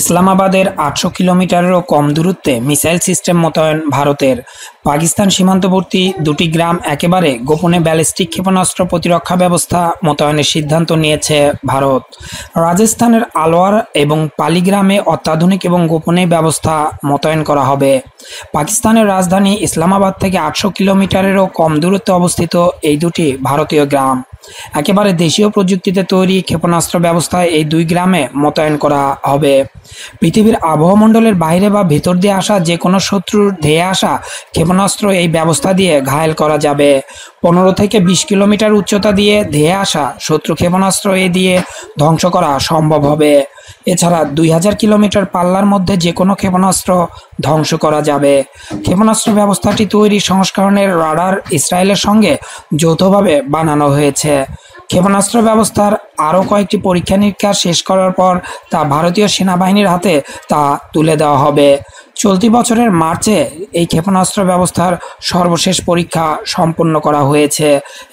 ইসলামাবাদের আটশো কিলোমিটারেরও কম দূরত্বে missile system মোতায়েন ভারতের পাকিস্তান সীমান্তবর্তী দুটি গ্রাম একেবারে গোপনে ব্যালিস্টিক ক্ষেপণাস্ত্র প্রতিরক্ষা ব্যবস্থা মোতায়েনের সিদ্ধান্ত নিয়েছে ভারত রাজস্থানের আলোয়ার এবং পালিগ্রামে অত্যাধুনিক এবং গোপনে ব্যবস্থা মোতায়েন করা হবে পাকিস্তানের রাজধানী ইসলামাবাদ থেকে আটশো কিলোমিটারেরও কম দূরত্বে অবস্থিত এই দুটি ভারতীয় গ্রাম একেবারে দেশীয় প্রযুক্তিতে তৈরি ক্ষেপণাস্ত্র ব্যবস্থায় এই দুই গ্রামে মোতায়েন করা হবে পৃথিবীর আবহমণ্ডলের বাইরে বা ভিতর দিয়ে আসা যে কোনো শত্রুর ধেয়ে আসা ক্ষেপণাস্ত্র এই ব্যবস্থা দিয়ে ঘায়েল করা যাবে পনেরো থেকে বিশ কিলোমিটার উচ্চতা দিয়ে ধেয়ে আসা শত্রু ক্ষেপণাস্ত্র এ দিয়ে ধ্বংস করা সম্ভব হবে এছাড়া দুই হাজার কিলোমিটার পাল্লার মধ্যে যে কোনো ক্ষেপণাস্ত্র ধ্বংস করা যাবে ক্ষেপণাস্ত্র ব্যবস্থাটি তৈরি সংস্করণের রাডার ইসরায়েলের সঙ্গে যৌথভাবে বানানো হয়েছে ক্ষেপণাস্ত্র ব্যবস্থার আরও কয়েকটি পরীক্ষা নিরীক্ষা শেষ করার পর তা ভারতীয় সেনাবাহিনীর হাতে তা তুলে দেওয়া হবে চলতি বছরের মার্চে এই ক্ষেপণাস্ত্র ব্যবস্থার সর্বশেষ পরীক্ষা সম্পন্ন করা হয়েছে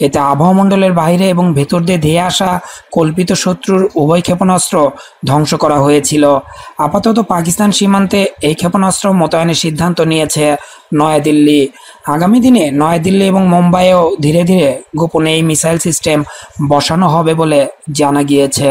এতে আবহমণ্ডলের বাইরে এবং ভেতর দিয়ে ধেয়ে আসা কল্পিত শত্রুর উভয় ক্ষেপণাস্ত্র ধ্বংস করা হয়েছিল আপাতত পাকিস্তান সীমান্তে এই ক্ষেপণাস্ত্র মোতায়েনের সিদ্ধান্ত নিয়েছে নয়াদিল্লি আগামী দিনে নয়াদিল্লি এবং মুম্বাইয়েও ধীরে ধীরে গোপনে এই মিসাইল সিস্টেম বসানো হবে বলে জানা গিয়েছে